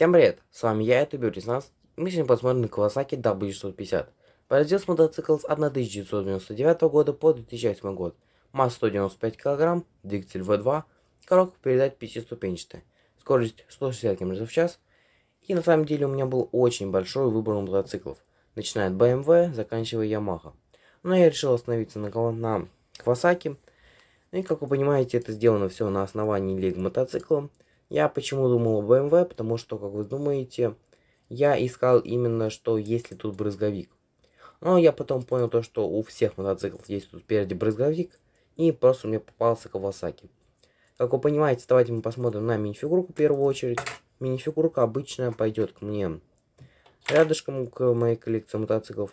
Всем привет, с вами я, это Нас Мы сегодня посмотрим на Kawasaki W650. Произвел мотоцикл с 1999 года по 2008 год. Масса 195 кг, двигатель V2, коробка передач пятиступенчатая, скорость 160 км в час. И на самом деле у меня был очень большой выбор мотоциклов, начиная от BMW, эм заканчивая Yamaha. Но я решил остановиться на, на Kawasaki. Ну и как вы понимаете, это сделано все на основании лиг мотоциклов. Я почему думал BMW, потому что, как вы думаете, я искал именно, что если тут брызговик. Но я потом понял то, что у всех мотоциклов есть тут спереди брызговик, и просто мне попался Кавасаки. Как вы понимаете, давайте мы посмотрим на минифигурку в первую очередь. Минифигурка обычная пойдет к мне рядышком к моей коллекции мотоциклов.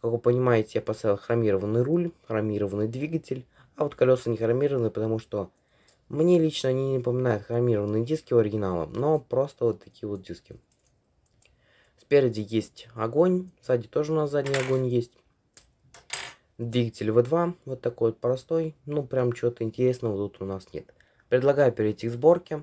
Как вы понимаете, я поставил хромированный руль, хромированный двигатель, а вот колеса не хромированные, потому что мне лично они не напоминают хромированные диски оригинала, но просто вот такие вот диски. Спереди есть огонь, сзади тоже у нас задний огонь есть. Двигатель V2, вот такой вот простой, ну прям чего-то интересного тут у нас нет. Предлагаю перейти к сборке.